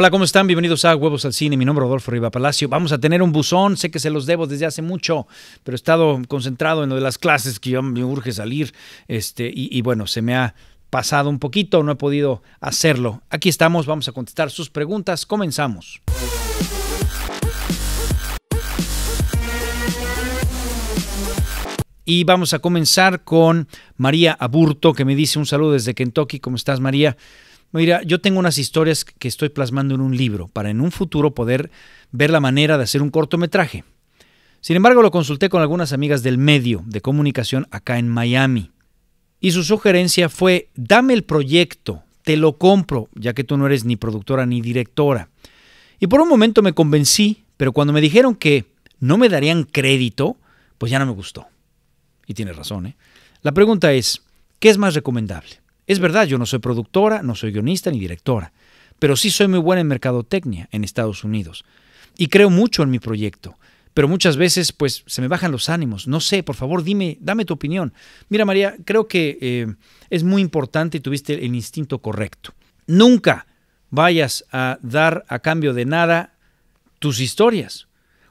Hola, ¿cómo están? Bienvenidos a Huevos al Cine. Mi nombre es Rodolfo Riva Palacio. Vamos a tener un buzón. Sé que se los debo desde hace mucho, pero he estado concentrado en lo de las clases que yo me urge salir. Este, y, y bueno, se me ha pasado un poquito, no he podido hacerlo. Aquí estamos, vamos a contestar sus preguntas. Comenzamos. Y vamos a comenzar con María Aburto, que me dice un saludo desde Kentucky. ¿Cómo estás, María? Mira, yo tengo unas historias que estoy plasmando en un libro para en un futuro poder ver la manera de hacer un cortometraje. Sin embargo, lo consulté con algunas amigas del medio de comunicación acá en Miami. Y su sugerencia fue, dame el proyecto, te lo compro, ya que tú no eres ni productora ni directora. Y por un momento me convencí, pero cuando me dijeron que no me darían crédito, pues ya no me gustó. Y tienes razón, ¿eh? La pregunta es, ¿qué es más recomendable? Es verdad, yo no soy productora, no soy guionista ni directora, pero sí soy muy buena en mercadotecnia en Estados Unidos. Y creo mucho en mi proyecto, pero muchas veces pues se me bajan los ánimos. No sé, por favor, dime, dame tu opinión. Mira María, creo que eh, es muy importante y tuviste el instinto correcto. Nunca vayas a dar a cambio de nada tus historias.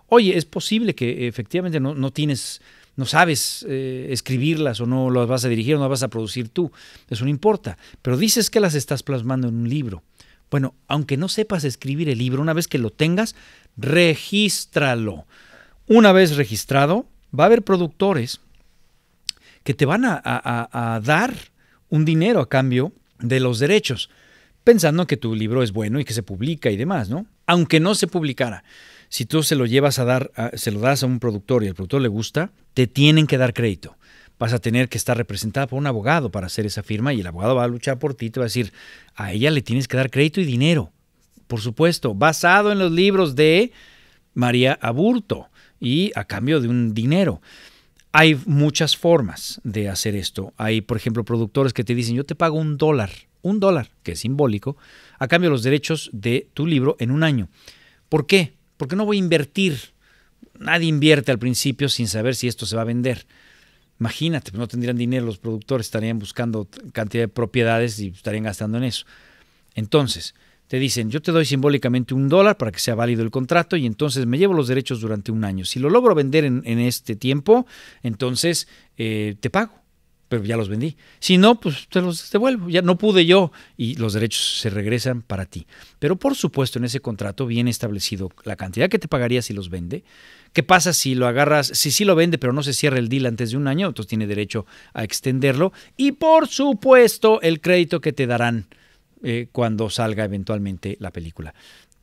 Oye, es posible que efectivamente no, no tienes no sabes eh, escribirlas o no las vas a dirigir, o no las vas a producir tú, eso no importa, pero dices que las estás plasmando en un libro. Bueno, aunque no sepas escribir el libro, una vez que lo tengas, regístralo. Una vez registrado, va a haber productores que te van a, a dar un dinero a cambio de los derechos, pensando que tu libro es bueno y que se publica y demás, ¿no? Aunque no se publicara si tú se lo llevas a dar, se lo das a un productor y al productor le gusta, te tienen que dar crédito. Vas a tener que estar representada por un abogado para hacer esa firma y el abogado va a luchar por ti, te va a decir, a ella le tienes que dar crédito y dinero, por supuesto, basado en los libros de María Aburto y a cambio de un dinero. Hay muchas formas de hacer esto. Hay, por ejemplo, productores que te dicen, yo te pago un dólar, un dólar, que es simbólico, a cambio de los derechos de tu libro en un año. ¿Por qué? porque no voy a invertir. Nadie invierte al principio sin saber si esto se va a vender. Imagínate, pues, no tendrían dinero los productores, estarían buscando cantidad de propiedades y estarían gastando en eso. Entonces, te dicen, yo te doy simbólicamente un dólar para que sea válido el contrato y entonces me llevo los derechos durante un año. Si lo logro vender en, este tiempo, entonces eh, te pago pero ya los vendí. Si no, pues te los devuelvo. Ya no pude yo y los derechos se regresan para ti. Pero por supuesto en ese contrato viene establecido la cantidad que te pagaría si los vende. ¿Qué pasa si lo agarras? Si sí lo vende pero no se cierra el deal antes de un año, entonces tiene derecho a extenderlo. Y por supuesto el crédito que te darán eh, cuando salga eventualmente la película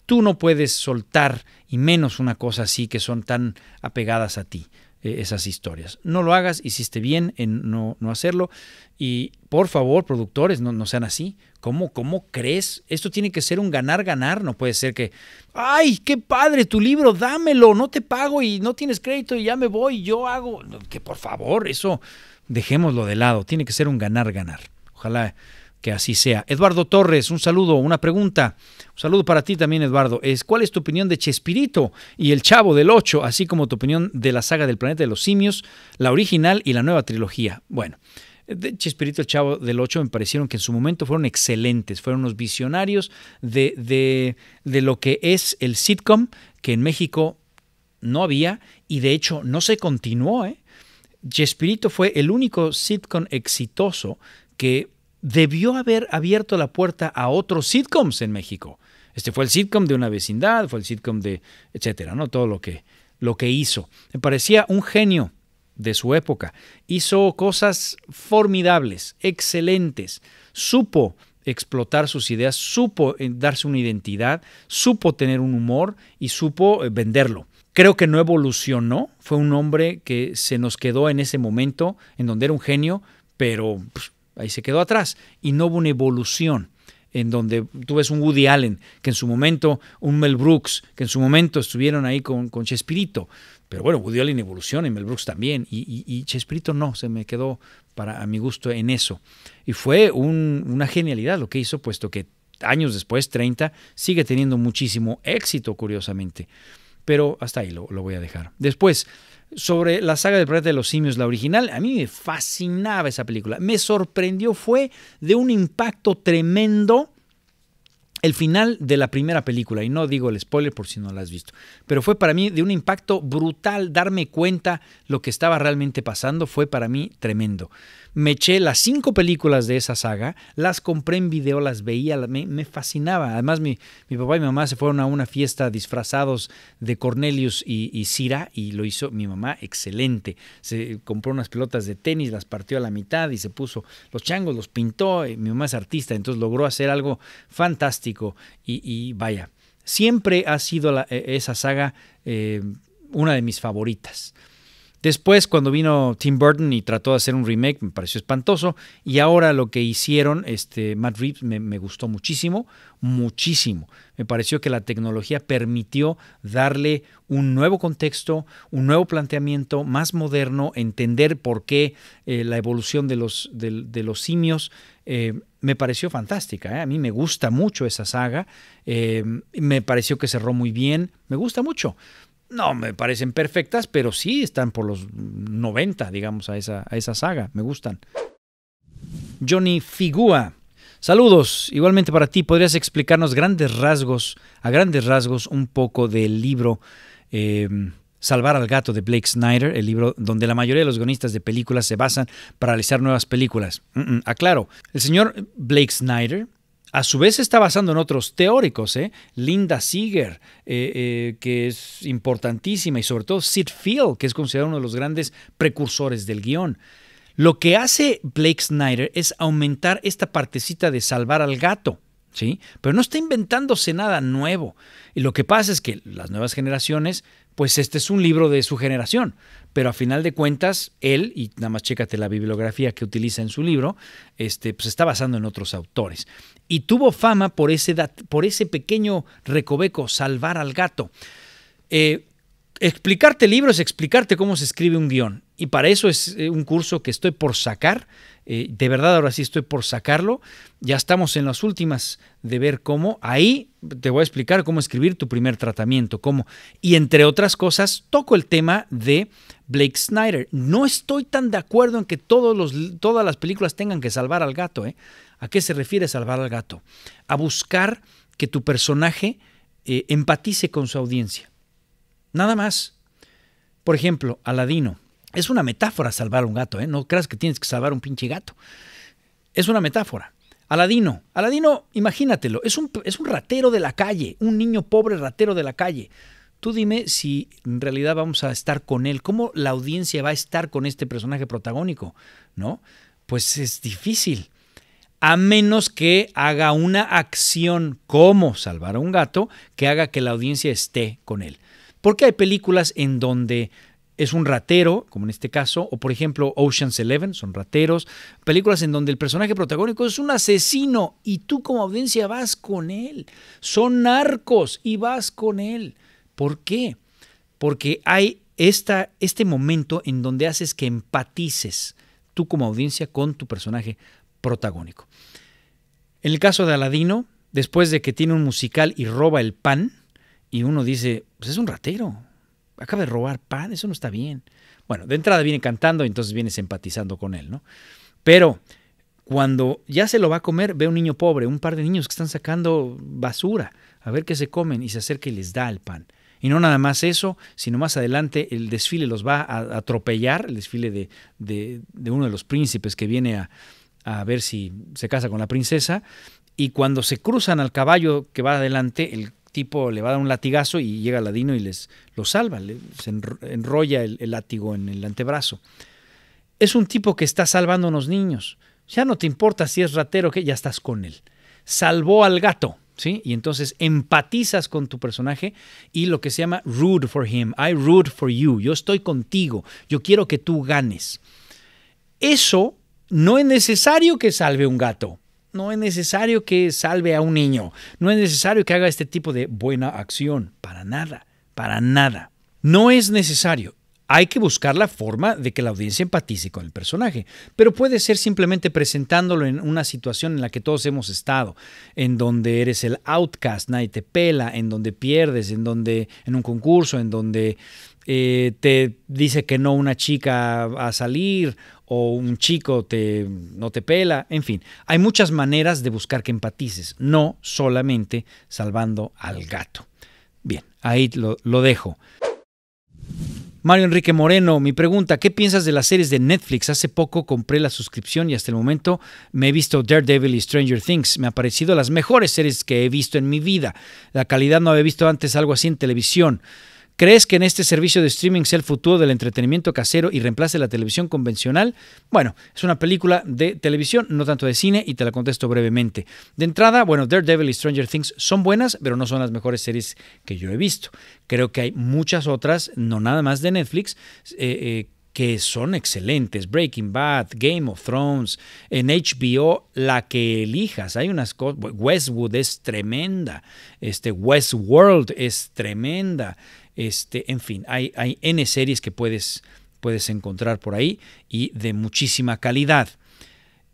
tú no puedes soltar, y menos una cosa así que son tan apegadas a ti. Eh, esas historias. No lo hagas, hiciste bien en no, hacerlo. Y por favor, productores, no, sean así. ¿Cómo, ¿Cómo crees? Esto tiene que ser un ganar-ganar. No puede ser que, ay, qué padre tu libro, dámelo, no te pago y no tienes crédito y ya me voy, yo hago. Que por favor, eso dejémoslo de lado. Tiene que ser un ganar-ganar. Ojalá que así sea. Eduardo Torres, un saludo, una pregunta. Un saludo para ti también, Eduardo. Es, ¿Cuál es tu opinión de Chespirito y El Chavo del Ocho, así como tu opinión de la saga del Planeta de los Simios, la original y la nueva trilogía? Bueno, de Chespirito el Chavo del 8 me parecieron que en su momento fueron excelentes, fueron unos visionarios de, de, lo que es el sitcom que en México no había y de hecho no se continuó. ¿eh? Chespirito fue el único sitcom exitoso que debió haber abierto la puerta a otros sitcoms en México. Este fue el sitcom de una vecindad, fue el sitcom de, etcétera, ¿no? Todo lo que, lo que hizo. Me parecía un genio de su época. Hizo cosas formidables, excelentes. Supo explotar sus ideas, supo eh, darse una identidad, supo tener un humor y supo eh, venderlo. Creo que no evolucionó, fue un hombre que se nos quedó en ese momento, en donde era un genio, pero pues, ahí se quedó atrás y no hubo una evolución en donde tú ves un Woody Allen, que en su momento, un Mel Brooks, que en su momento estuvieron ahí con, con Chespirito. Pero bueno, Woody Allen evoluciona y Mel Brooks también. Y, Chespirito no, se me quedó para, a mi gusto en eso. Y fue una genialidad lo que hizo, puesto que años después, 30, sigue teniendo muchísimo éxito, curiosamente. Pero hasta ahí lo voy a dejar. Después, sobre la saga del planeta de los simios, la original, a mí me fascinaba esa película. Me sorprendió, fue de un impacto tremendo el final de la primera película. Y no digo el spoiler por si no la has visto. Pero fue para mí de un impacto brutal darme cuenta lo que estaba realmente pasando. Fue para mí tremendo me eché las cinco películas de esa saga, las compré en video, las veía, me, fascinaba. Además, mi, papá y mi mamá se fueron a una fiesta disfrazados de Cornelius y, Cira y lo hizo mi mamá excelente. Se compró unas pelotas de tenis, las partió a la mitad y se puso los changos, los pintó. Eh, mi mamá es artista, entonces logró hacer algo fantástico y, y vaya. Siempre ha sido e, esa saga eh, una de mis favoritas. Después, cuando vino Tim Burton y trató de hacer un remake, me pareció espantoso. Y ahora lo que hicieron, este, Matt Reeves, me, gustó muchísimo, muchísimo. Me pareció que la tecnología permitió darle un nuevo contexto, un nuevo planteamiento más moderno, entender por qué eh, la evolución de los, los simios. Eh, me pareció fantástica. Eh. A mí me gusta mucho esa saga. me pareció que cerró muy bien. Me gusta mucho no me parecen perfectas, pero sí están por los 90, digamos, a esa, a esa saga. Me gustan. Johnny Figua. Saludos, igualmente para ti. ¿Podrías explicarnos grandes rasgos, a grandes rasgos, un poco del libro eh, Salvar al gato de Blake Snyder, el libro donde la mayoría de los guionistas de películas se basan para realizar nuevas películas? Mm, mm, aclaro, el señor Blake Snyder a su vez está basando en otros teóricos, ¿eh? Linda Seeger, eh, eh, que es importantísima, y sobre todo Sid Field, que es considerado uno de los grandes precursores del guión. Lo que hace Blake Snyder es aumentar esta partecita de salvar al gato. ¿Sí? Pero no está inventándose nada nuevo. Y lo que pasa es que las nuevas generaciones pues este es un libro de su generación, pero a final de cuentas, él, y nada más chécate la bibliografía que utiliza en su libro, este, pues está basando en otros autores. Y tuvo fama por ese, por ese pequeño recoveco, salvar al gato. Eh, explicarte libros es explicarte cómo se escribe un guión. Y para eso es eh, un curso que estoy por sacar. Eh, de verdad, ahora sí estoy por sacarlo. Ya estamos en las últimas de ver cómo. Ahí te voy a explicar cómo escribir tu primer tratamiento, cómo. Y entre otras cosas, toco el tema de Blake Snyder. No estoy tan de acuerdo en que todos los, todas las películas tengan que salvar al gato. ¿eh? ¿A qué se refiere salvar al gato? A buscar que tu personaje empatice con su audiencia. Nada más. Por ejemplo, Aladino es una metáfora salvar a un gato, ¿eh? No creas que tienes que salvar un pinche gato. Es una metáfora. Aladino. Aladino, imagínatelo, es un, es un ratero de la calle, un niño pobre ratero de la calle. Tú dime si en realidad vamos a estar con él, cómo la audiencia va a estar con este personaje protagónico, ¿no? Pues es difícil. A menos que haga una acción como salvar a un gato que haga que la audiencia esté con él. Porque hay películas en donde es un ratero, como en este caso, o por ejemplo Ocean's Eleven, son rateros, películas en donde el personaje protagónico es un asesino y tú como audiencia vas con él, son narcos y vas con él. ¿Por qué? Porque hay esta, este momento en donde haces que empatices tú como audiencia con tu personaje protagónico. En el caso de Aladino, después de que tiene un musical y roba el pan, y uno dice, pues es un ratero, acaba de robar pan, eso no está bien. Bueno, de entrada viene cantando y entonces viene empatizando con él, ¿no? Pero cuando ya se lo va a comer, ve un niño pobre, un par de niños que están sacando basura, a ver qué se comen y se acerca y les da el pan. Y no nada más eso, sino más adelante el desfile los va a atropellar, el desfile de, de, uno de los príncipes que viene a, a ver si se casa con la princesa. Y cuando se cruzan al caballo que va adelante, el tipo le va a dar un latigazo y llega Ladino y les lo salva, le, se enrolla el, látigo en el antebrazo. Es un tipo que está salvando a unos niños. Ya no te importa si es ratero que ya estás con él. Salvó al gato, ¿sí? Y entonces empatizas con tu personaje y lo que se llama root for him. I root for you. Yo estoy contigo. Yo quiero que tú ganes. Eso no es necesario que salve un gato. No es necesario que salve a un niño, no es necesario que haga este tipo de buena acción, para nada, para nada. No es necesario. Hay que buscar la forma de que la audiencia empatice con el personaje, pero puede ser simplemente presentándolo en una situación en la que todos hemos estado, en donde eres el outcast, nadie te pela, en donde pierdes, en donde en un concurso, en donde eh, te dice que no una chica a salir o un chico te, no te pela, en fin, hay muchas maneras de buscar que empatices, no solamente salvando al gato. Bien, ahí lo, dejo. Mario Enrique Moreno, mi pregunta, ¿qué piensas de las series de Netflix? Hace poco compré la suscripción y hasta el momento me he visto Daredevil y Stranger Things. Me ha parecido las mejores series que he visto en mi vida. La calidad no había visto antes algo así en televisión. ¿Crees que en este servicio de streaming sea el futuro del entretenimiento casero y reemplace la televisión convencional? Bueno, es una película de televisión, no tanto de cine, y te la contesto brevemente. De entrada, bueno, Daredevil y Stranger Things son buenas, pero no son las mejores series que yo he visto. Creo que hay muchas otras, no nada más de Netflix, eh, eh, que son excelentes. Breaking Bad, Game of Thrones, en HBO, la que elijas. Hay unas cosas. Westwood es tremenda. Este Westworld es tremenda. Este, en fin, hay, N series que puedes, puedes encontrar por ahí y de muchísima calidad.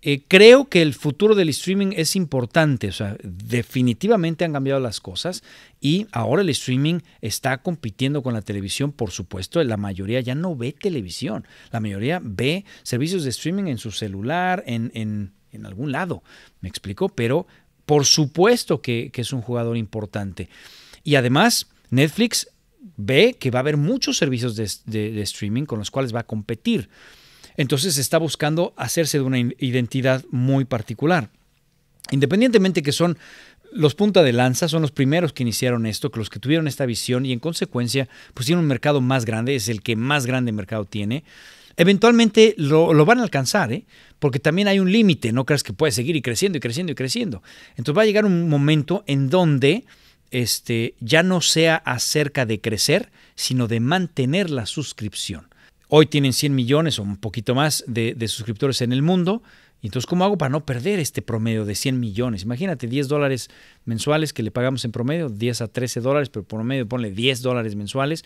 Eh, creo que el futuro del streaming es importante, o sea, definitivamente han cambiado las cosas y ahora el streaming está compitiendo con la televisión, por supuesto, la mayoría ya no ve televisión, la mayoría ve servicios de streaming en su celular, en, algún lado, me explico, pero por supuesto que es un jugador importante. Y además, Netflix ve que va a haber muchos servicios de, streaming con los cuales va a competir. Entonces está buscando hacerse de una identidad muy particular. Independientemente que son los punta de lanza, son los primeros que iniciaron esto, que los que tuvieron esta visión y en consecuencia pues tienen un mercado más grande, es el que más grande mercado tiene. Eventualmente lo, van a alcanzar, ¿eh? porque también hay un límite, no creas que puede seguir y creciendo y creciendo y creciendo. Entonces va a llegar un momento en donde este, ya no sea acerca de crecer, sino de mantener la suscripción. Hoy tienen 100 millones o un poquito más de, suscriptores en el mundo. Y entonces, ¿cómo hago para no perder este promedio de 100 millones? Imagínate 10 dólares mensuales que le pagamos en promedio, 10 a 13 dólares, pero por promedio ponle 10 dólares mensuales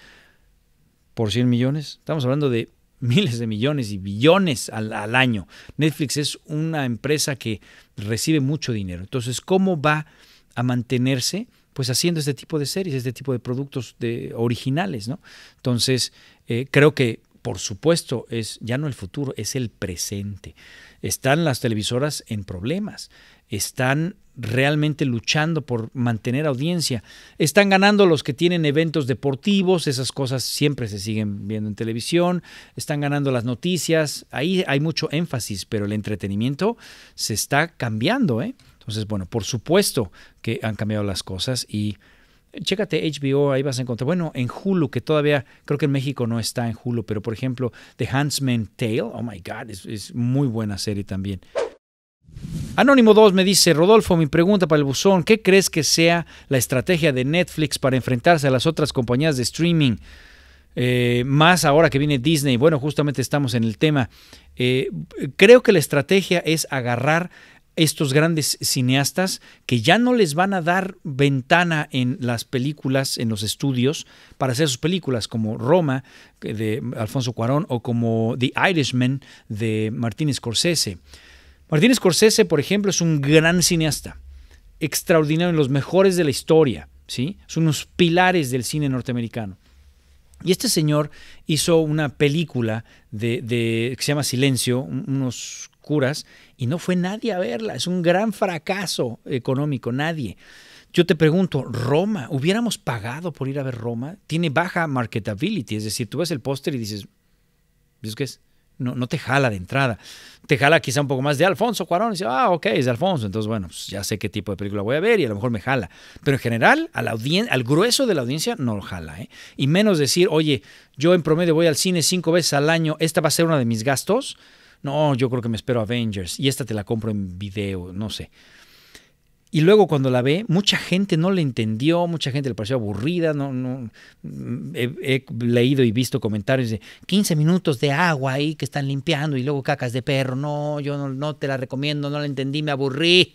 por 100 millones. Estamos hablando de miles de millones y billones al, al año. Netflix es una empresa que recibe mucho dinero. Entonces, ¿cómo va a mantenerse? pues haciendo este tipo de series, este tipo de productos de, originales, ¿no? Entonces, eh, creo que por supuesto, es ya no el futuro, es el presente. Están las televisoras en problemas, están realmente luchando por mantener audiencia, están ganando los que tienen eventos deportivos, esas cosas siempre se siguen viendo en televisión, están ganando las noticias, ahí hay mucho énfasis, pero el entretenimiento se está cambiando, ¿eh? Entonces, bueno, por supuesto que han cambiado las cosas y chécate HBO, ahí vas a encontrar, bueno, en Hulu, que todavía creo que en México no está en Hulu, pero por ejemplo, The Huntsman Tale, oh my God, es, muy buena serie también. Anónimo 2 me dice, Rodolfo, mi pregunta para el buzón, ¿qué crees que sea la estrategia de Netflix para enfrentarse a las otras compañías de streaming? Eh, más ahora que viene Disney, bueno, justamente estamos en el tema. Eh, creo que la estrategia es agarrar estos grandes cineastas que ya no les van a dar ventana en las películas, en los estudios, para hacer sus películas, como Roma de Alfonso Cuarón o como The Irishman de Martín Scorsese. Martín Scorsese, por ejemplo, es un gran cineasta, extraordinario, en los mejores de la historia, ¿sí? son unos pilares del cine norteamericano. Y este señor hizo una película de, que se llama Silencio, unos curas y no fue nadie a verla. Es un gran fracaso económico, nadie. Yo te pregunto, Roma, ¿hubiéramos pagado por ir a ver Roma? Tiene baja marketability, es decir, tú ves el póster y dices, qué es? No, no, te jala de entrada. Te jala quizá un poco más de Alfonso Cuarón. Y dice, ah, ok, es Alfonso. Entonces, bueno, pues, ya sé qué tipo de película voy a ver y a lo mejor me jala. Pero en general, al grueso de la audiencia no lo jala. ¿eh? Y menos decir, oye, yo en promedio voy al cine cinco veces al año, esta va a ser una de mis gastos no, yo creo que me espero Avengers y esta te la compro en video, no sé. Y luego cuando la ve, mucha gente no la entendió, mucha gente le pareció aburrida, no, mm, he, leído y visto comentarios de 15 minutos de agua ahí que están limpiando y luego cacas de perro, no, yo no, no te la recomiendo, no la entendí, me aburrí.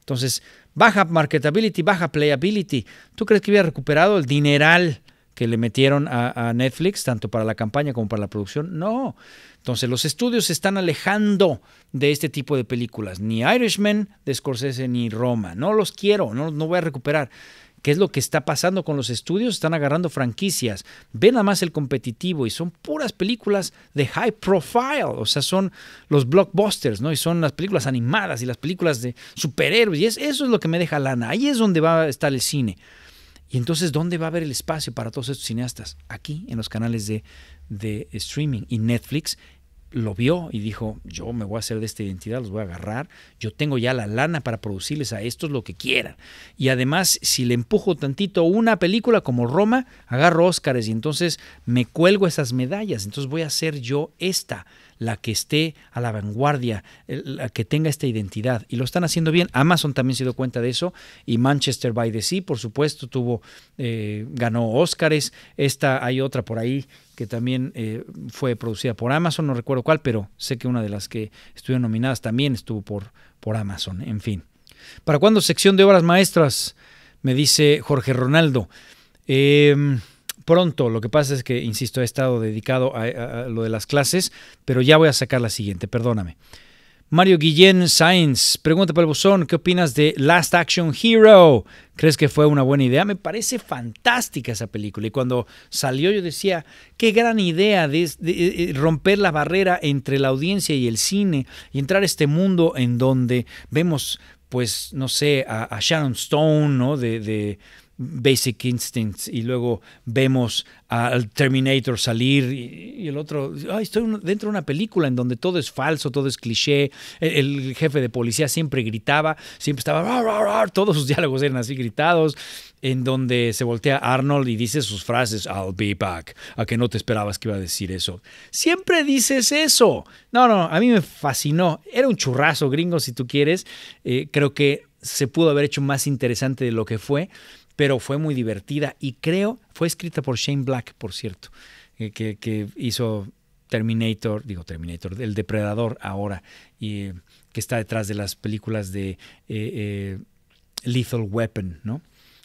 Entonces, baja marketability, baja playability. ¿Tú crees que hubiera recuperado el dineral que le metieron a, Netflix, tanto para la campaña como para la producción. No. Entonces los estudios se están alejando de este tipo de películas. Ni Irishman de Scorsese ni Roma. No los quiero, no, no voy a recuperar. ¿Qué es lo que está pasando con los estudios? Están agarrando franquicias. Ven nada más el competitivo y son puras películas de high profile. O sea, son los blockbusters, ¿no? Y son las películas animadas y las películas de superhéroes. Y eso es lo que me deja lana. Ahí es donde va a estar el cine. Y entonces, ¿dónde va a haber el espacio para todos estos cineastas? Aquí, en los canales de, de streaming. Y Netflix lo vio y dijo, yo me voy a hacer de esta identidad, los voy a agarrar, yo tengo ya la lana para producirles a estos lo que quieran. Y además, si le empujo tantito una película como Roma, agarro Óscares y entonces me cuelgo esas medallas, entonces voy a hacer yo esta, la que esté a la vanguardia, la que tenga esta identidad. Y lo están haciendo bien. Amazon también se dio cuenta de eso. Y Manchester by the Sea, por supuesto, tuvo, eh, ganó Oscars Esta, hay otra por ahí que también eh, fue producida por Amazon, no recuerdo cuál, pero sé que una de las que estuvieron nominadas también estuvo por, por Amazon. En fin. ¿Para cuándo sección de obras maestras? Me dice Jorge Ronaldo. Eh, pronto. Lo que pasa es que, insisto, he estado dedicado a, lo de las clases, pero ya voy a sacar la siguiente, perdóname. Mario Guillén Sainz, pregunta para el buzón, ¿qué opinas de Last Action Hero? ¿Crees que fue una buena idea? Me parece fantástica esa película y cuando salió yo decía, qué gran idea de, eh, eh, romper la barrera entre la audiencia y el cine y entrar a este mundo en donde vemos, pues, no sé, a, Sharon Stone, ¿no? de Basic Instincts y luego vemos al Terminator salir y, el otro, estoy dentro de una película en donde todo es falso, todo es cliché, e, el, jefe de policía siempre gritaba, siempre estaba, todos sus diálogos eran así gritados, en donde se voltea Arnold y dice sus frases, I'll be back, a que no te esperabas que iba a decir eso. Siempre dices eso. No, no, a mí me fascinó, era un churrazo gringo si tú quieres, eh, creo que se pudo haber hecho más interesante de lo que fue pero fue muy divertida y creo, fue escrita por Shane Black, por cierto, eh, que, hizo Terminator, digo Terminator, El Depredador ahora, y, eh, que está detrás de las películas de eh, Lethal Weapon, ¿no?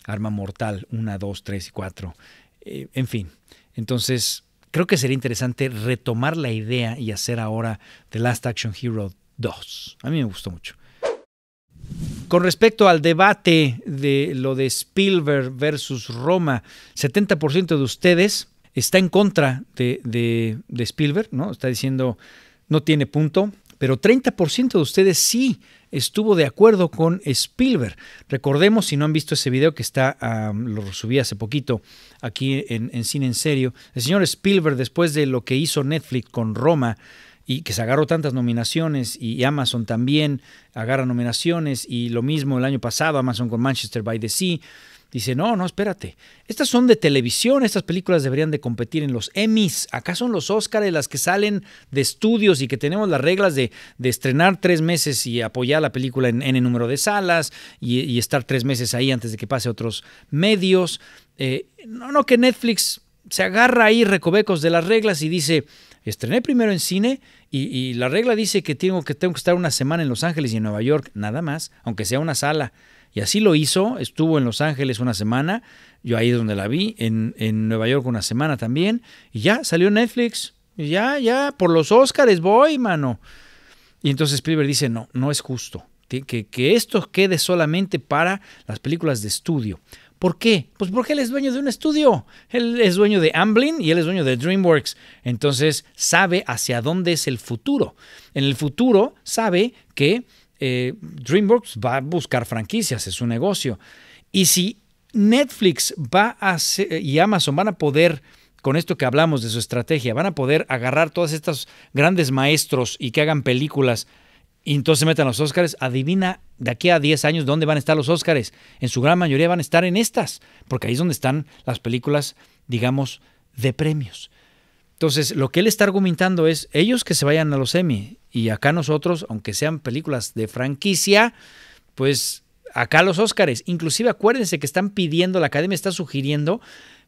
Arma Mortal 1, 2, 3 y 4. en fin, entonces creo que sería interesante retomar la idea y hacer ahora The Last Action Hero 2. A mí me gustó mucho. Con respecto al debate de lo de Spielberg versus Roma, 70% de ustedes está en contra de, Spielberg, ¿no? Está diciendo no tiene punto, pero 30% de ustedes sí estuvo de acuerdo con Spielberg. Recordemos, si no han visto ese video que está, lo subí hace poquito aquí en, en Cine en Serio, el señor Spielberg, después de lo que hizo Netflix con Roma, y que se agarró tantas nominaciones y Amazon también agarra nominaciones y lo mismo el año pasado Amazon con Manchester by the Sea. Dice, no, no, espérate. Estas son de televisión, estas películas deberían de competir en los Emmys. Acá son los Oscars las que salen de estudios y que tenemos las reglas de, de estrenar tres meses y apoyar la película en N número de salas y, estar tres meses ahí antes de que pase a otros medios. Eh, no, no, que Netflix se agarra ahí recovecos de las reglas y dice, Estrené primero en cine y, la regla dice que tengo, que tengo que estar una semana en Los Ángeles y en Nueva York, nada más, aunque sea una sala. Y así lo hizo, estuvo en Los Ángeles una semana, yo ahí es donde la vi, en, Nueva York una semana también, y ya salió Netflix, ya, ya, por los Óscares voy, mano. Y entonces Spielberg dice, no, no es justo, que esto quede solamente para las películas de estudio. ¿Por qué? Pues porque él es dueño de un estudio. Él es dueño de Amblin y él es dueño de DreamWorks. Entonces sabe hacia dónde es el futuro. En el futuro sabe que eh, DreamWorks va a buscar franquicias, es su negocio. Y si Netflix va a y Amazon van a poder con esto que hablamos de su estrategia, van a poder agarrar todos estos grandes maestros y que hagan películas y entonces se meten a los Óscares. Adivina de aquí a 10 años dónde van a estar los Óscares. En su gran mayoría van a estar en estas, porque ahí es donde están las películas, digamos, de premios. Entonces, lo que él está argumentando es ellos que se vayan a los Emmy y acá nosotros, aunque sean películas de franquicia, pues acá los Óscares. Inclusive acuérdense que están pidiendo, la academia está sugiriendo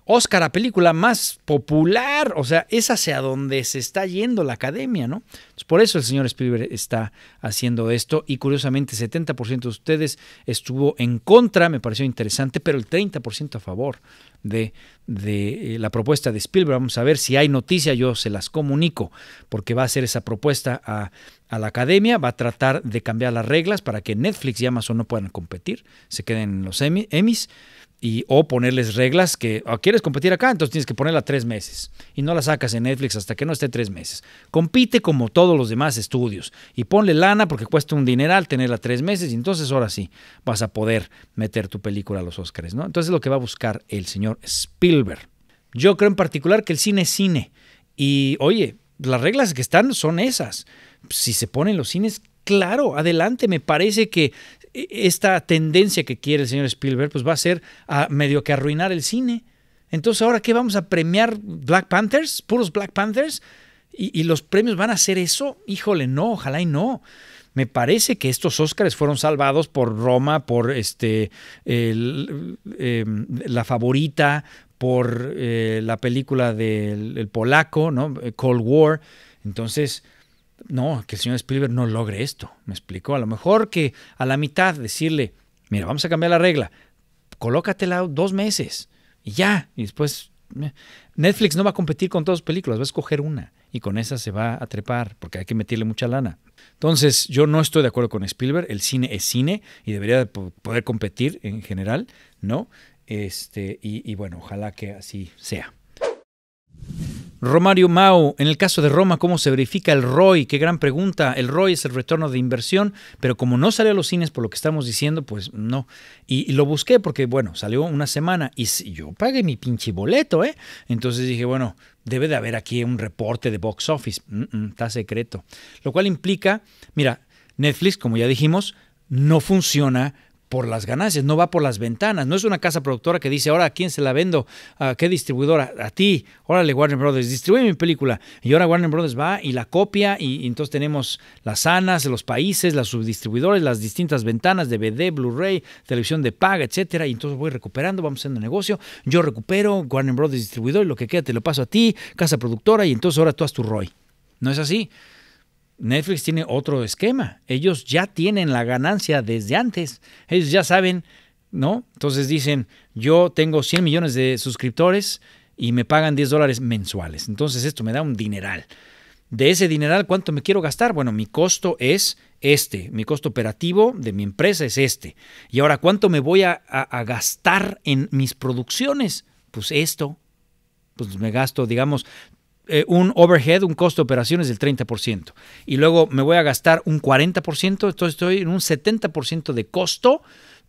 Oscar a película más popular, o sea, es hacia donde se está yendo la academia, ¿no? por eso el señor Spielberg está haciendo esto y curiosamente 70% de ustedes estuvo en contra, me pareció interesante, pero el 30% a favor de, de eh, la propuesta de Spielberg. Vamos a ver si hay noticia, yo se las comunico, porque va a hacer esa propuesta a, la academia, va a tratar de cambiar las reglas para que Netflix y Amazon no puedan competir, se queden en los Emmys. Y, o ponerles reglas que ah, quieres competir acá, entonces tienes que ponerla tres meses y no la sacas en Netflix hasta que no esté tres meses. Compite como todos los demás estudios y ponle lana porque cuesta un dineral tenerla tres meses y entonces ahora sí vas a poder meter tu película a los Oscars, ¿no? Entonces lo que va a buscar el señor Spielberg. Yo creo en particular que el cine es cine. Y oye, las reglas que están son esas. Si se ponen los cines, claro, adelante. Me parece que esta tendencia que quiere el señor Spielberg pues va a ser a medio que arruinar el cine. Entonces, ¿ahora qué vamos a premiar? ¿Black Panthers? ¿Puros Black Panthers? ¿Y, los premios van a ser eso? Híjole, no, ojalá y no. Me parece que estos Óscares fueron salvados por Roma, por este, em, la favorita, por eh, la película del polaco, ¿no? Cold War. Entonces, no, que el señor Spielberg no logre esto. Me explicó. A lo mejor que a la mitad decirle, mira, vamos a cambiar la regla, colócatela dos meses y ya. Y después Netflix no va a competir con todas las películas, va a escoger una y con esa se va a trepar porque hay que meterle mucha lana. Entonces, yo no estoy de acuerdo con Spielberg, el cine es cine y debería poder competir en general, ¿no? Este, y bueno, ojalá que así sea. Romario Mau, en el caso de Roma, ¿cómo se verifica el ROI? Qué gran pregunta. El ROI es el retorno de inversión, pero como no salió a los cines por lo que estamos diciendo, pues no. Y, lo busqué porque, bueno, salió una semana y si yo pagué mi pinche boleto, ¿eh? Entonces dije, bueno, debe de haber aquí un reporte de box office. está secreto. Lo cual implica, mira, Netflix, como ya dijimos, no funciona por las ganancias, no va por las ventanas. No es una casa productora que dice, ahora a quién se la vendo, a qué distribuidora, a ti, órale Warner Brothers, distribuye mi película. Y ahora Warner Brothers va y la copia y, entonces tenemos las sanas, los países, las subdistribuidores, las distintas ventanas, DVD, Blu-ray, televisión de paga, etcétera. Y entonces voy recuperando, vamos haciendo negocio, yo recupero, Warner Brothers distribuidor y lo que queda te lo paso a ti, casa productora y entonces ahora tú has tu ROI. No es así. Netflix tiene otro esquema. Ellos ya tienen la ganancia desde antes. Ellos ya saben, ¿no? Entonces dicen, yo tengo 100 millones de suscriptores y me pagan 10 dólares mensuales. Entonces esto me da un dineral. De ese dineral, ¿cuánto me quiero gastar? Bueno, mi costo es este, mi costo operativo de mi empresa es este. Y ahora, ¿cuánto me voy a, gastar en mis producciones? Pues esto, pues me gasto, digamos, eh, un overhead, un costo de operaciones del 30%. Y luego me voy a gastar un 40%, entonces estoy en un 70% de costo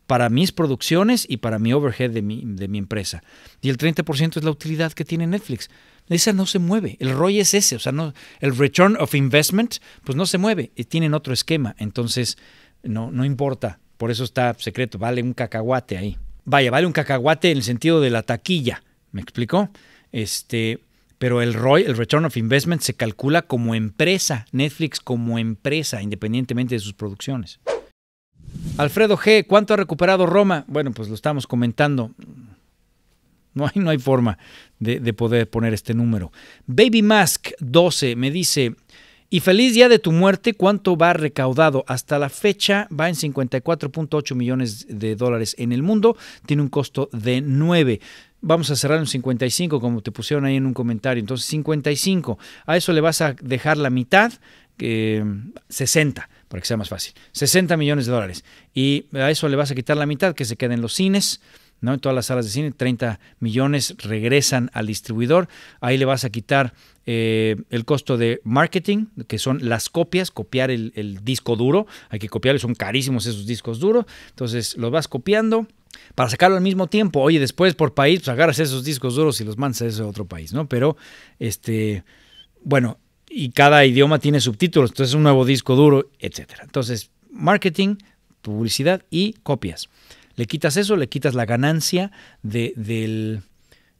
para mis producciones y para mi overhead de mi, empresa. Y el 30% es la utilidad que tiene Netflix. Esa no se mueve. El ROI es ese. O sea, no, el return of investment, pues no se mueve. Y tienen otro esquema. Entonces, no, no importa. Por eso está secreto. Vale un cacahuate ahí. Vaya, vale un cacahuate en el sentido de la taquilla. ¿Me explicó? Este, pero el ROI, el Return of Investment, se calcula como empresa, Netflix como empresa, independientemente de sus producciones. Alfredo G., ¿cuánto ha recuperado Roma? Bueno, pues lo estamos comentando. No hay, no hay forma de, de poder poner este número. Baby Mask 12 me dice, y feliz día de tu muerte, ¿cuánto va recaudado? Hasta la fecha va en 54.8 millones de dólares en el mundo, tiene un costo de 9 vamos a cerrar en 55, como te pusieron ahí en un comentario. Entonces, 55. A eso le vas a dejar la mitad, 60, eh, para que sea más fácil. 60 millones de dólares. Y a eso le vas a quitar la mitad, que se queden los cines. ¿no? En todas las salas de cine, 30 millones regresan al distribuidor. Ahí le vas a quitar eh, el costo de marketing, que son las copias, copiar el, disco duro. Hay que copiarlo, son carísimos esos discos duros. Entonces los vas copiando para sacarlo al mismo tiempo. Oye, después por país, pues, agarras esos discos duros y los mandas a ese otro país, ¿no? Pero, este, bueno, y cada idioma tiene subtítulos, entonces un nuevo disco duro, etcétera. Entonces, marketing, publicidad y copias. Le quitas eso, le quitas la ganancia del,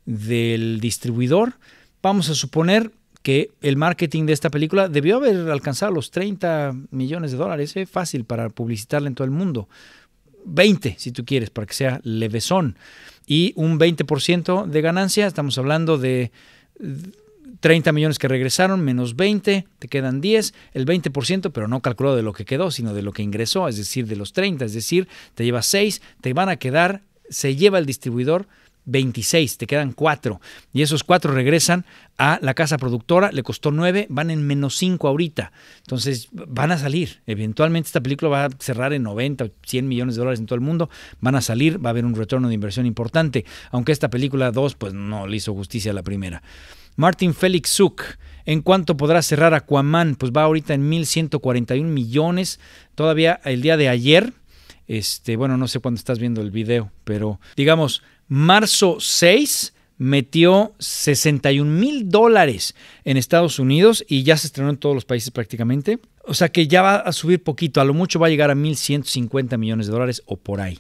distribuidor. Vamos a suponer que el marketing de esta película debió haber alcanzado los 30 millones de dólares, Es ¿eh? fácil para publicitarla en todo el mundo. 20, si tú quieres, para que sea levesón. Y un 20% de ganancia, estamos hablando de 30 millones que regresaron, menos 20, te quedan 10, el 20%, pero no calculó de lo que quedó, sino de lo que ingresó, es decir, de los 30, es decir, te lleva 6, te van a quedar, se lleva el distribuidor 26, te quedan 4. Y esos 4 regresan a la casa productora, le costó 9, van en menos 5 ahorita. Entonces van a salir. Eventualmente esta película va a cerrar en 90 o 100 millones de dólares en todo el mundo. Van a salir, va a haber un retorno de inversión importante. Aunque esta película 2, pues no le hizo justicia a la primera. Martin Felix Zuck. ¿En cuánto podrá cerrar Aquaman? Pues va ahorita en 1.141 millones. Todavía el día de ayer. Este, bueno, no sé cuándo estás viendo el video, pero digamos, marzo 6 metió 61 mil dólares en Estados Unidos y ya se estrenó en todos los países prácticamente. O sea que ya va a subir poquito, a lo mucho va a llegar a 1.150 millones de dólares o por ahí.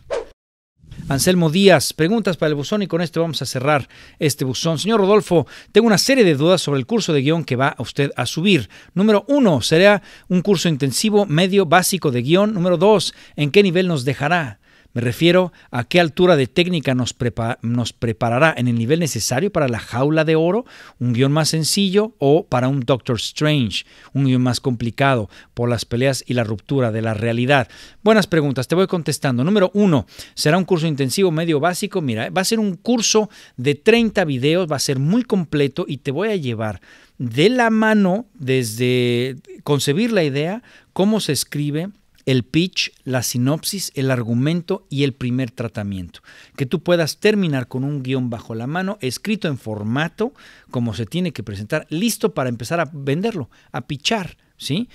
Anselmo Díaz, preguntas para el buzón y con esto vamos a cerrar este buzón. Señor Rodolfo, tengo una serie de dudas sobre el curso de guión que va usted a subir. Número uno, ¿será un curso intensivo, medio, básico de guión? Número dos, ¿en qué nivel nos dejará? Me refiero a qué altura de técnica nos, preparará en el nivel necesario para la jaula de oro, un guión más sencillo o para un Doctor Strange, un guión más complicado por las peleas y la ruptura de la realidad. Buenas preguntas, te voy contestando. Número uno, será un curso intensivo medio básico. Mira, va a ser un curso de 30 videos, va a ser muy completo y te voy a llevar de la mano desde concebir la idea, cómo se escribe, el pitch, la sinopsis, el argumento y el primer tratamiento. Que tú puedas terminar con un guión bajo la mano, escrito en formato, como se tiene que presentar, listo para empezar a venderlo, a pichar, ¿sí?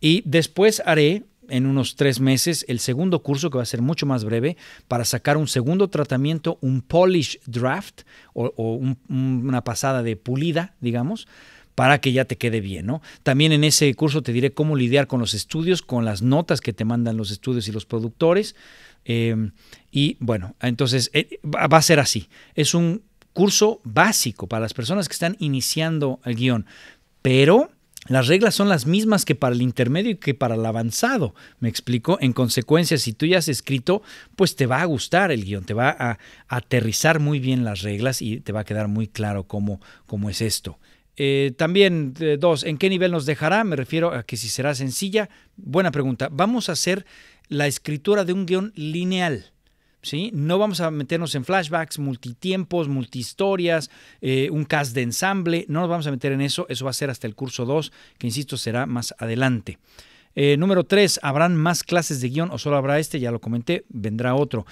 Y después haré en unos tres meses el segundo curso que va a ser mucho más breve para sacar un segundo tratamiento, un polish draft o, una pasada de pulida, digamos, para que ya te quede bien, ¿no? También en ese curso te diré cómo lidiar con los estudios, con las notas que te mandan los estudios y los productores. Eh, y bueno, entonces eh, va a ser así. Es un curso básico para las personas que están iniciando el guión, pero las reglas son las mismas que para el intermedio y que para el avanzado. Me explico. En consecuencia, si tú ya has escrito, pues te va a gustar el guión, te va a aterrizar muy bien las reglas y te va a quedar muy claro cómo, cómo es esto. Eh, también, eh, dos, ¿en qué nivel nos dejará? Me refiero a que si será sencilla. Buena pregunta. Vamos a hacer la escritura de un guión lineal. ¿Sí? No vamos a meternos en flashbacks, multitiempos, multihistorias, eh, un cast de ensamble. No nos vamos a meter en eso. Eso va a ser hasta el curso 2, que insisto, será más adelante. número 3, ¿habrán más clases de guión o solo habrá este? Ya lo comenté, vendrá otro.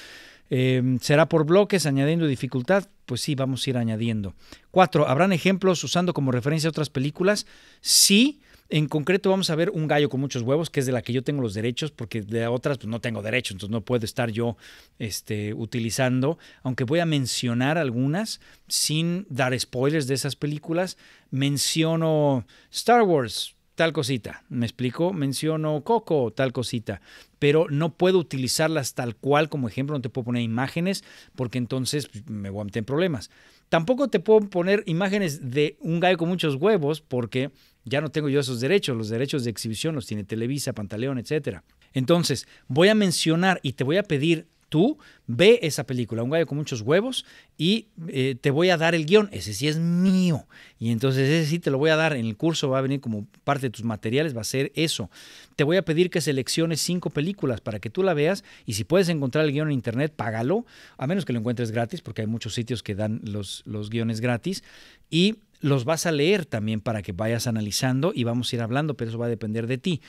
Em, ¿Será por bloques, añadiendo dificultad? Pues sí, vamos a ir añadiendo. Cuatro, ¿habrán ejemplos usando como referencia otras películas? Sí. En concreto vamos a ver Un gallo con muchos huevos, que es de la que yo tengo los derechos, porque de otras pues, no tengo derechos, entonces no puedo estar yo este, utilizando, aunque voy a mencionar algunas sin dar spoilers de esas películas. Menciono Star Wars, tal cosita. ¿Me explico? Menciono Coco, tal cosita. Pero no puedo utilizarlas tal cual como ejemplo, no te puedo poner imágenes porque entonces pues, me voy a meter en problemas. Tampoco te puedo poner imágenes de un gallo con muchos huevos porque ya no tengo yo esos derechos. Los derechos de exhibición los tiene Televisa, Pantaleón, etc. Entonces, voy a mencionar y te voy a pedir Tú ve esa película, un gallo con muchos huevos, y eh, te voy a dar el guión. Ese sí es mío. Y entonces ese sí te lo voy a dar. En el curso va a venir como parte de tus materiales, va a ser eso. Te voy a pedir que selecciones cinco películas para que tú la veas. Y si puedes encontrar el guión en internet, págalo. A menos que lo encuentres gratis, porque hay muchos sitios que dan los, guiones gratis. Y los vas a leer también para que vayas analizando y vamos a ir hablando, pero eso va a depender de ti,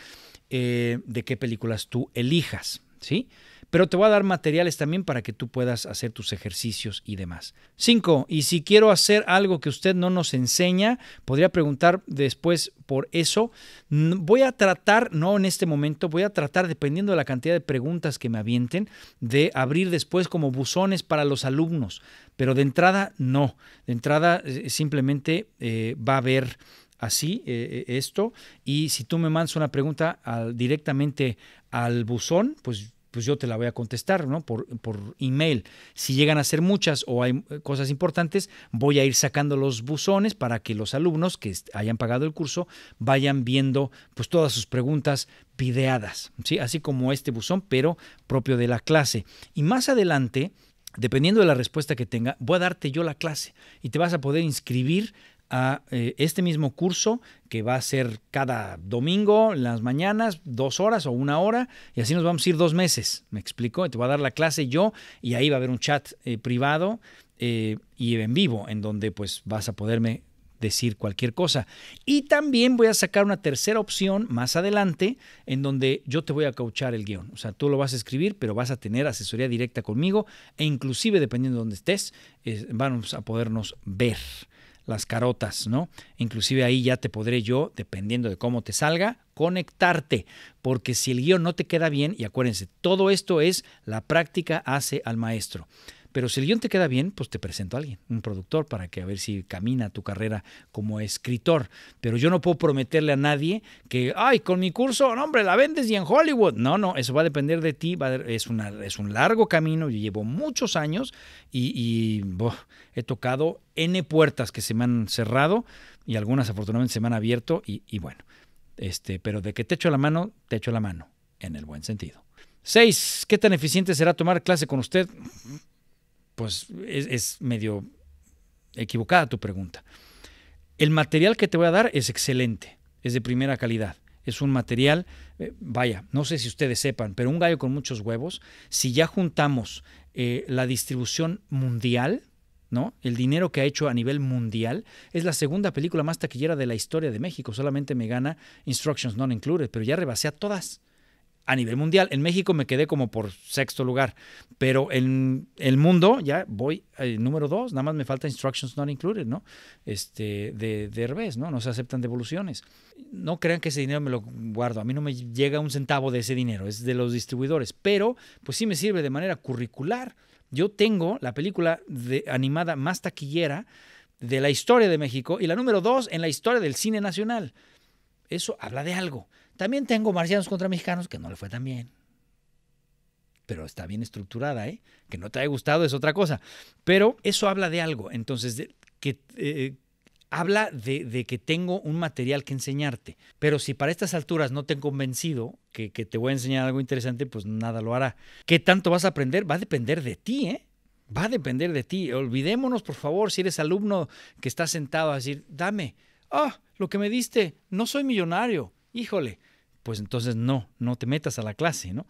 eh, de qué películas tú elijas. ¿Sí? Pero te voy a dar materiales también para que tú puedas hacer tus ejercicios y demás. Cinco, Y si quiero hacer algo que usted no nos enseña, podría preguntar después por eso. Voy a tratar, no en este momento, voy a tratar, dependiendo de la cantidad de preguntas que me avienten, de abrir después como buzones para los alumnos. Pero de entrada, no. De entrada, eh, eh, simplemente eh, va a haber así esto. Y si tú me mandas una pregunta directamente al buzón, pues pues yo te la voy a contestar, ¿no? Por, por email. Si llegan a ser muchas o hay eh, cosas importantes, voy a ir sacando los buzones para que los alumnos que hayan pagado el curso vayan viendo pues todas sus preguntas pideadas, ¿sí? Así como este buzón, pero propio de la clase. Y más adelante, dependiendo de la respuesta que tenga, voy a darte yo la clase y te vas a poder inscribir a eh, este mismo curso que va a ser cada domingo, en las mañanas, dos horas o una hora, y así nos vamos a ir dos meses, me explico, te voy a dar la clase yo y ahí va a haber un chat eh, privado eh, y en vivo, en donde pues vas a poderme decir cualquier cosa. Y también voy a sacar una tercera opción más adelante en donde yo te voy a cauchar el guión. O sea, tú lo vas a escribir, pero vas a tener asesoría directa conmigo e inclusive dependiendo de dónde estés, vamos a podernos ver las carotas, ¿no? Inclusive ahí ya te podré yo, dependiendo de cómo te salga, conectarte, porque si el guión no te queda bien, y acuérdense, todo esto es la práctica hace al maestro. Pero si el guión te queda bien, pues te presento a alguien, un productor, para que a ver si camina tu carrera como escritor. Pero yo no puedo prometerle a nadie que, ay, con mi curso, hombre, la vendes y en Hollywood. No, no, eso va a depender de ti. Va es, una, es un largo camino. Yo llevo muchos años y, he tocado N puertas que se me han cerrado y algunas afortunadamente se me han abierto. Y, bueno, este, pero de que te echo la mano, te echo la mano, en el buen sentido. Seis, ¿Qué tan eficiente será tomar clase con usted? pues es, medio equivocada tu pregunta. El material que te voy a dar es excelente, es de primera calidad es un material, eh, vaya, no sé si ustedes sepan, pero un gallo con muchos huevos, si ya juntamos eh, la distribución mundial, ¿no? El dinero que ha hecho a nivel mundial, es la segunda película más taquillera de la historia de México, solamente me gana Instructions Not Included, pero ya rebasé a todas a nivel mundial. En México me quedé como por sexto lugar, pero en el mundo ya voy al eh, número dos, nada más me falta instructions not included, ¿no? Este, de, de revés, ¿no? No se aceptan devoluciones. No crean que ese dinero me lo guardo, a mí no me llega un centavo de ese dinero, es de los distribuidores, pero pues sí me sirve de manera curricular. Yo tengo la película de, animada más taquillera de la historia de México y la número dos en la historia del cine nacional. Eso habla de algo. También tengo Marcianos contra Mexicanos, que no le fue tan bien. Pero está bien estructurada, ¿eh? Que no te haya gustado es otra cosa. Pero eso habla de algo. Entonces, que, eh, habla de, que tengo un material que enseñarte. Pero si para estas alturas no te han convencido que, te voy a enseñar algo interesante, pues nada lo hará. ¿Qué tanto vas a aprender? Va a depender de ti, ¿eh? Va a depender de ti. Olvidémonos, por favor, si eres alumno que está sentado a decir, dame, ah, lo que me diste, no soy millonario. Híjole, pues entonces no, no te metas a la clase, ¿no?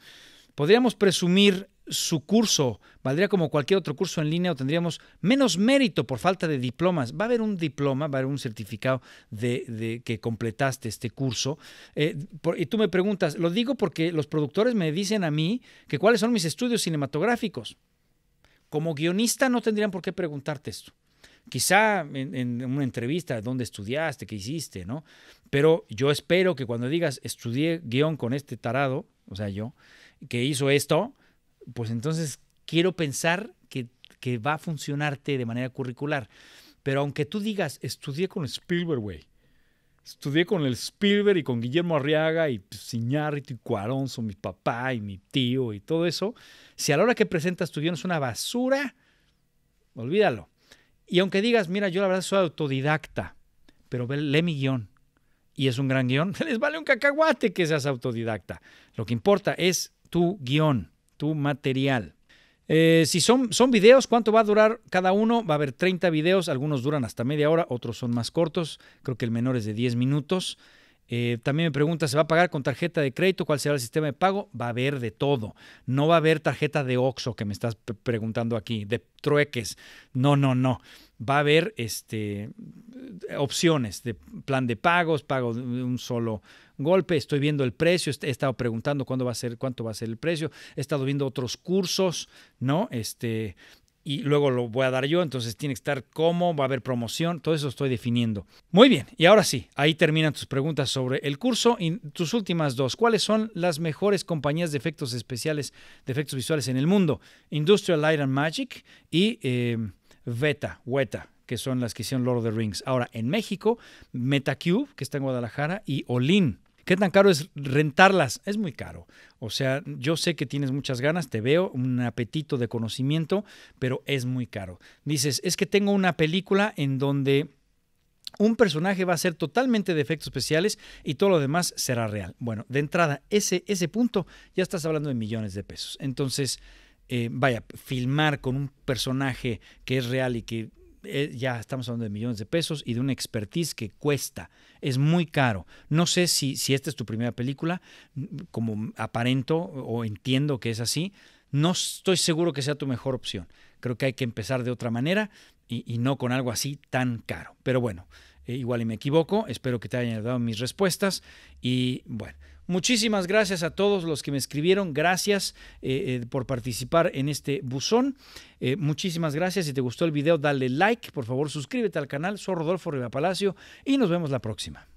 Podríamos presumir su curso, valdría como cualquier otro curso en línea o tendríamos menos mérito por falta de diplomas. Va a haber un diploma, va a haber un certificado de, que completaste este curso. Eh, y tú me preguntas, lo digo porque los productores me dicen a mí que cuáles son mis estudios cinematográficos. Como guionista no tendrían por qué preguntarte esto. Quizá en, una entrevista, dónde estudiaste, qué hiciste, ¿no? Pero yo espero que cuando digas, estudié guión con este tarado, o sea, yo, que hizo esto, pues entonces quiero pensar que, va a funcionarte de manera curricular. Pero aunque tú digas, estudié con Spielberg, güey. Estudié con el Spielberg y con Guillermo Arriaga y Siñárritu pues, y Cuarón, mi papá y mi tío y todo eso. Si a la hora que presentas tu guión es una basura, olvídalo. Y aunque digas, mira, yo la verdad soy autodidacta, pero lee mi guión. Y es un gran guión. Les vale un cacahuate que seas autodidacta. Lo que importa es tu guión, tu material. Eh, si son, son videos, ¿cuánto va a durar cada uno? Va a haber 30 videos, algunos duran hasta media hora, otros son más cortos, creo que el menor es de 10 minutos. Eh, también me pregunta, ¿se va a pagar con tarjeta de crédito? ¿Cuál será el sistema de pago? Va a haber de todo. No va a haber tarjeta de OXO que me estás preguntando aquí, de trueques. No, no, no. Va a haber este, opciones de plan de pagos, pago de un solo golpe. Estoy viendo el precio, he estado preguntando cuándo va a ser, cuánto va a ser el precio. He estado viendo otros cursos, ¿no? Este, y luego lo voy a dar yo, entonces tiene que estar cómo, va a haber promoción, todo eso estoy definiendo. Muy bien, y ahora sí, ahí terminan tus preguntas sobre el curso y tus últimas dos. ¿Cuáles son las mejores compañías de efectos especiales, de efectos visuales en el mundo? Industrial Light and Magic y eh, Veta, Weta que son las que hicieron Lord of the Rings. Ahora, en México, MetaCube, que está en Guadalajara, y Olin, ¿Qué tan caro es rentarlas? Es muy caro. O sea, yo sé que tienes muchas ganas, te veo, un apetito de conocimiento, pero es muy caro. Dices, es que tengo una película en donde un personaje va a ser totalmente de efectos especiales y todo lo demás será real. Bueno, de entrada, ese, ese punto ya estás hablando de millones de pesos. Entonces, eh, vaya, filmar con un personaje que es real y que eh, ya estamos hablando de millones de pesos y de una expertise que cuesta, es muy caro. No sé si, esta es tu primera película, como aparento o entiendo que es así, no estoy seguro que sea tu mejor opción. Creo que hay que empezar de otra manera y, no con algo así tan caro. Pero bueno, eh, igual y me equivoco, espero que te hayan dado mis respuestas y bueno. Muchísimas gracias a todos los que me escribieron. Gracias eh, eh, por participar en este buzón. Eh, muchísimas gracias. Si te gustó el video, dale like. Por favor, suscríbete al canal. Soy Rodolfo Palacio y nos vemos la próxima.